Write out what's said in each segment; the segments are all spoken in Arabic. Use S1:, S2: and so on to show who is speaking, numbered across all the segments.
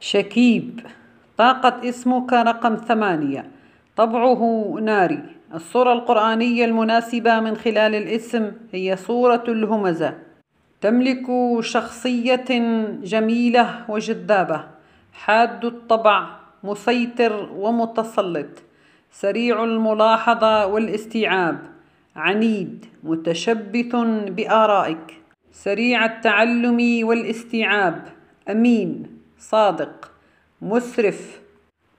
S1: شكيب طاقة اسمك رقم ثمانية طبعه ناري الصورة القرآنية المناسبة من خلال الاسم هي صورة الهمزة تملك شخصية جميلة وجذابة حاد الطبع مسيطر ومتسلط سريع الملاحظة والاستيعاب عنيد متشبث بآرائك سريع التعلم والاستيعاب أمين صادق مسرف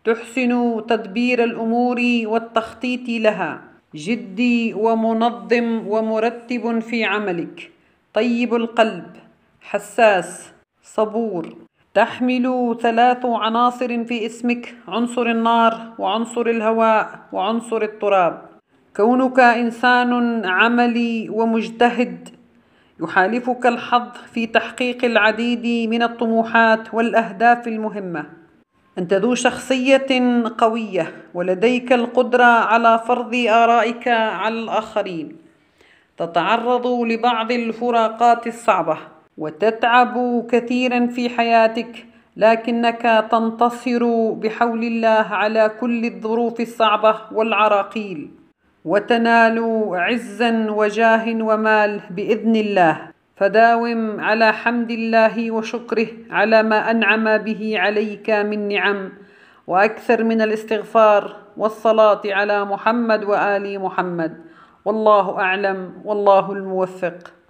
S1: تحسن تدبير الامور والتخطيط لها جدي ومنظم ومرتب في عملك طيب القلب حساس صبور تحمل ثلاث عناصر في اسمك عنصر النار وعنصر الهواء وعنصر التراب كونك انسان عملي ومجتهد يحالفك الحظ في تحقيق العديد من الطموحات والاهداف المهمه انت ذو شخصيه قويه ولديك القدره على فرض ارائك على الاخرين تتعرض لبعض الفراقات الصعبه وتتعب كثيرا في حياتك لكنك تنتصر بحول الله على كل الظروف الصعبه والعراقيل وتنالوا عزا وجاه ومال باذن الله فداوم على حمد الله وشكره على ما انعم به عليك من نعم واكثر من الاستغفار والصلاه على محمد وال محمد والله اعلم والله الموفق